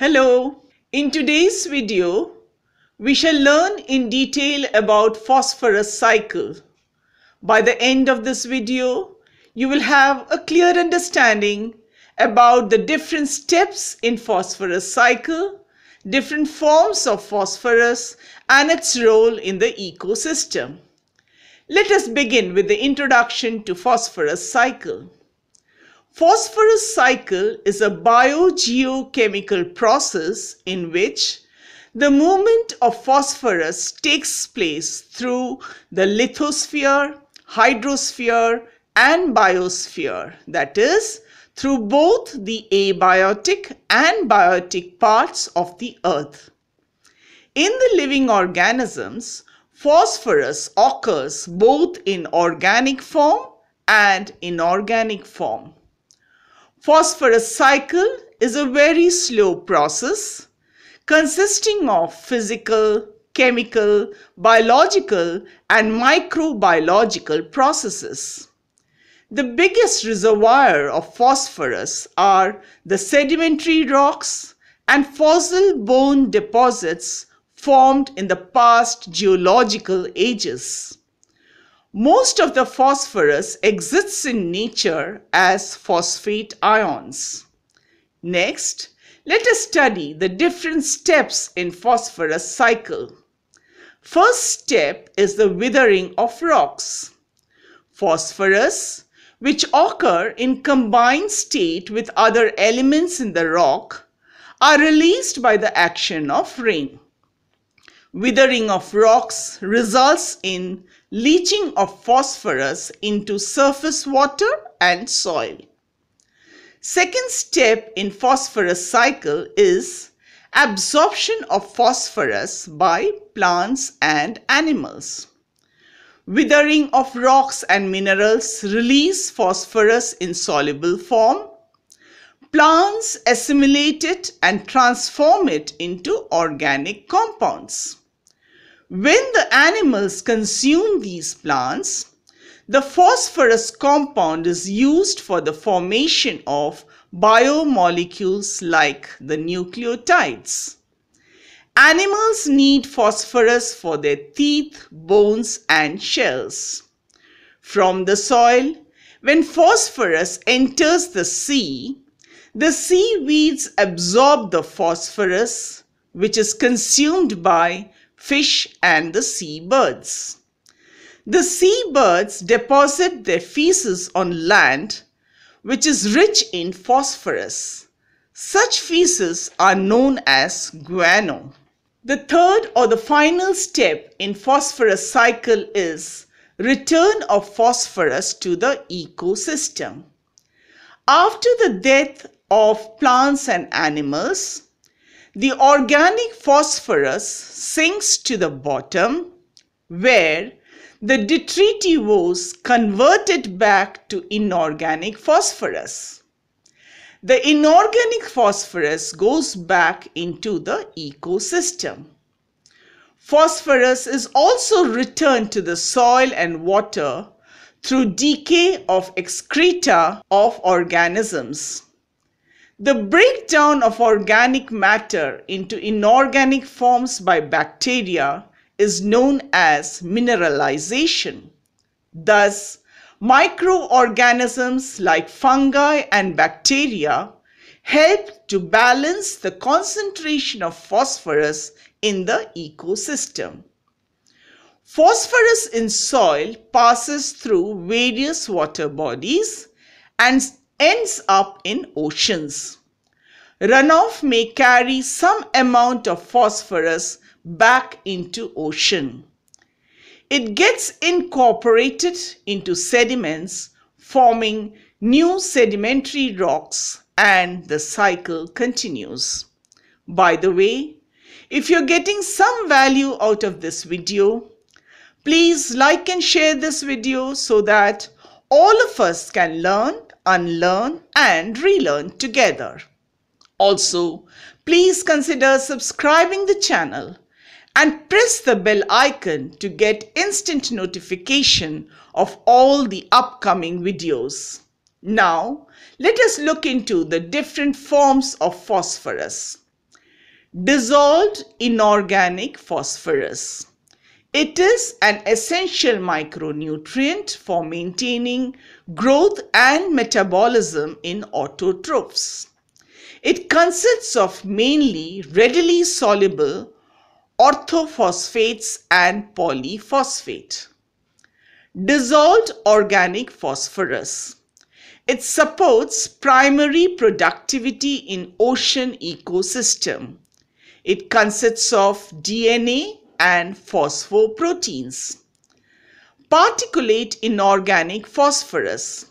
Hello, in today's video, we shall learn in detail about phosphorus cycle. By the end of this video, you will have a clear understanding about the different steps in phosphorus cycle, different forms of phosphorus and its role in the ecosystem. Let us begin with the introduction to phosphorus cycle. Phosphorus cycle is a biogeochemical process in which the movement of phosphorus takes place through the lithosphere, hydrosphere, and biosphere, that is, through both the abiotic and biotic parts of the earth. In the living organisms, phosphorus occurs both in organic form and inorganic form phosphorus cycle is a very slow process consisting of physical, chemical, biological and microbiological processes. The biggest reservoir of phosphorus are the sedimentary rocks and fossil bone deposits formed in the past geological ages. Most of the phosphorus exists in nature as phosphate ions. Next, let us study the different steps in phosphorus cycle. First step is the withering of rocks. Phosphorus, which occur in combined state with other elements in the rock, are released by the action of rain. Withering of rocks results in leaching of phosphorus into surface water and soil. Second step in phosphorus cycle is absorption of phosphorus by plants and animals. Withering of rocks and minerals release phosphorus in soluble form. Plants assimilate it and transform it into organic compounds. When the animals consume these plants, the phosphorus compound is used for the formation of biomolecules like the nucleotides. Animals need phosphorus for their teeth, bones and shells. From the soil, when phosphorus enters the sea, the seaweeds absorb the phosphorus which is consumed by fish and the seabirds. The seabirds deposit their feces on land, which is rich in phosphorus. Such feces are known as guano. The third or the final step in phosphorus cycle is return of phosphorus to the ecosystem. After the death of plants and animals, the organic phosphorus sinks to the bottom where the detritivores convert it back to inorganic phosphorus. The inorganic phosphorus goes back into the ecosystem. Phosphorus is also returned to the soil and water through decay of excreta of organisms. The breakdown of organic matter into inorganic forms by bacteria is known as mineralization. Thus, microorganisms like fungi and bacteria help to balance the concentration of phosphorus in the ecosystem. Phosphorus in soil passes through various water bodies and ends up in oceans. Runoff may carry some amount of phosphorus back into ocean. It gets incorporated into sediments forming new sedimentary rocks and the cycle continues. By the way, if you're getting some value out of this video, please like and share this video so that all of us can learn unlearn and relearn together. Also, please consider subscribing the channel and press the bell icon to get instant notification of all the upcoming videos. Now, let us look into the different forms of phosphorus. Dissolved inorganic phosphorus. It is an essential micronutrient for maintaining growth and metabolism in autotrophs. It consists of mainly readily soluble orthophosphates and polyphosphate. Dissolved organic phosphorus. It supports primary productivity in ocean ecosystem. It consists of DNA and phosphoproteins. Particulate inorganic phosphorus.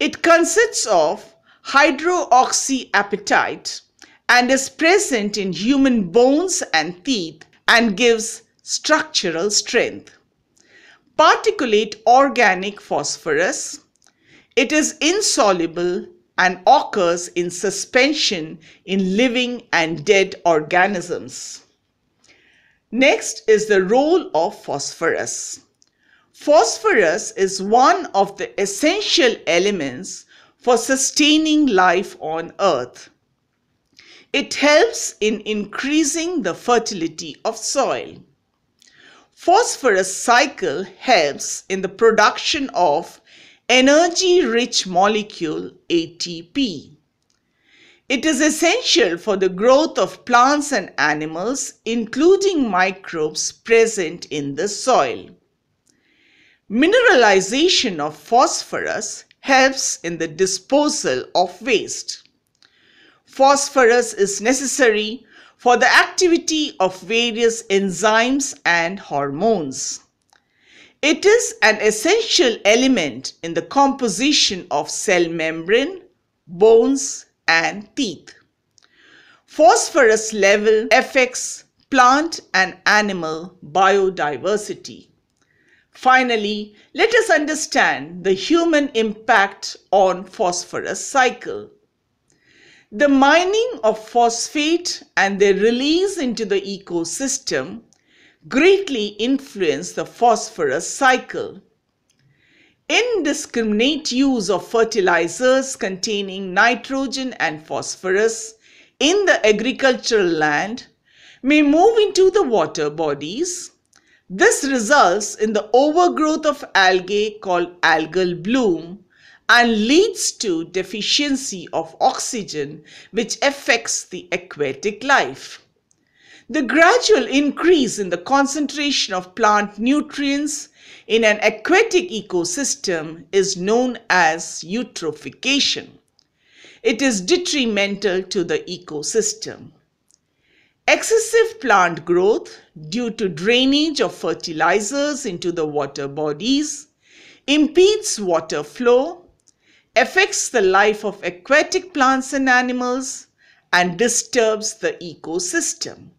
It consists of hydroxyapatite and is present in human bones and teeth and gives structural strength. Particulate organic phosphorus. It is insoluble and occurs in suspension in living and dead organisms. Next is the role of phosphorus. Phosphorus is one of the essential elements for sustaining life on earth. It helps in increasing the fertility of soil. Phosphorus cycle helps in the production of energy-rich molecule ATP. It is essential for the growth of plants and animals, including microbes present in the soil. Mineralization of phosphorus helps in the disposal of waste. Phosphorus is necessary for the activity of various enzymes and hormones. It is an essential element in the composition of cell membrane, bones, and teeth. Phosphorus level affects plant and animal biodiversity. Finally, let us understand the human impact on phosphorus cycle. The mining of phosphate and their release into the ecosystem greatly influence the phosphorus cycle indiscriminate use of fertilizers containing nitrogen and phosphorus in the agricultural land may move into the water bodies. This results in the overgrowth of algae called algal bloom and leads to deficiency of oxygen which affects the aquatic life. The gradual increase in the concentration of plant nutrients in an aquatic ecosystem is known as eutrophication. It is detrimental to the ecosystem. Excessive plant growth due to drainage of fertilizers into the water bodies impedes water flow, affects the life of aquatic plants and animals, and disturbs the ecosystem.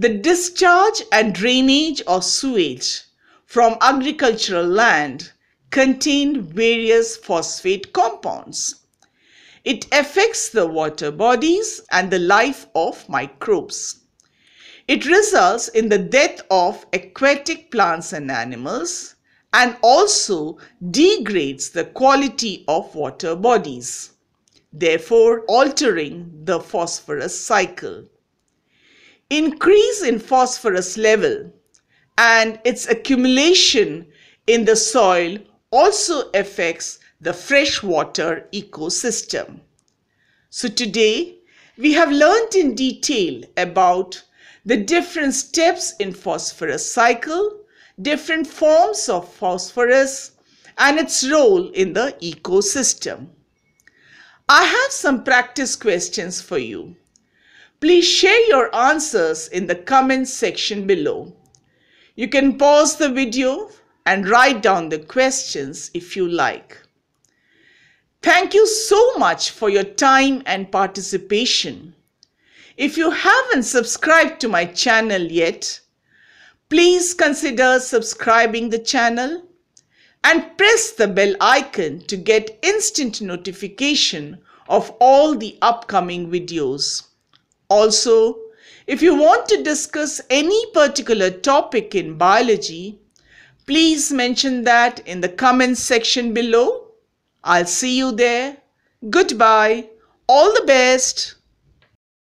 The discharge and drainage of sewage from agricultural land contained various phosphate compounds. It affects the water bodies and the life of microbes. It results in the death of aquatic plants and animals and also degrades the quality of water bodies, therefore altering the phosphorus cycle increase in phosphorus level and its accumulation in the soil also affects the freshwater ecosystem. So today we have learned in detail about the different steps in phosphorus cycle, different forms of phosphorus and its role in the ecosystem. I have some practice questions for you. Please share your answers in the comment section below. You can pause the video and write down the questions if you like. Thank you so much for your time and participation. If you haven't subscribed to my channel yet, please consider subscribing the channel and press the bell icon to get instant notification of all the upcoming videos. Also, if you want to discuss any particular topic in biology, please mention that in the comments section below. I'll see you there. Goodbye. All the best.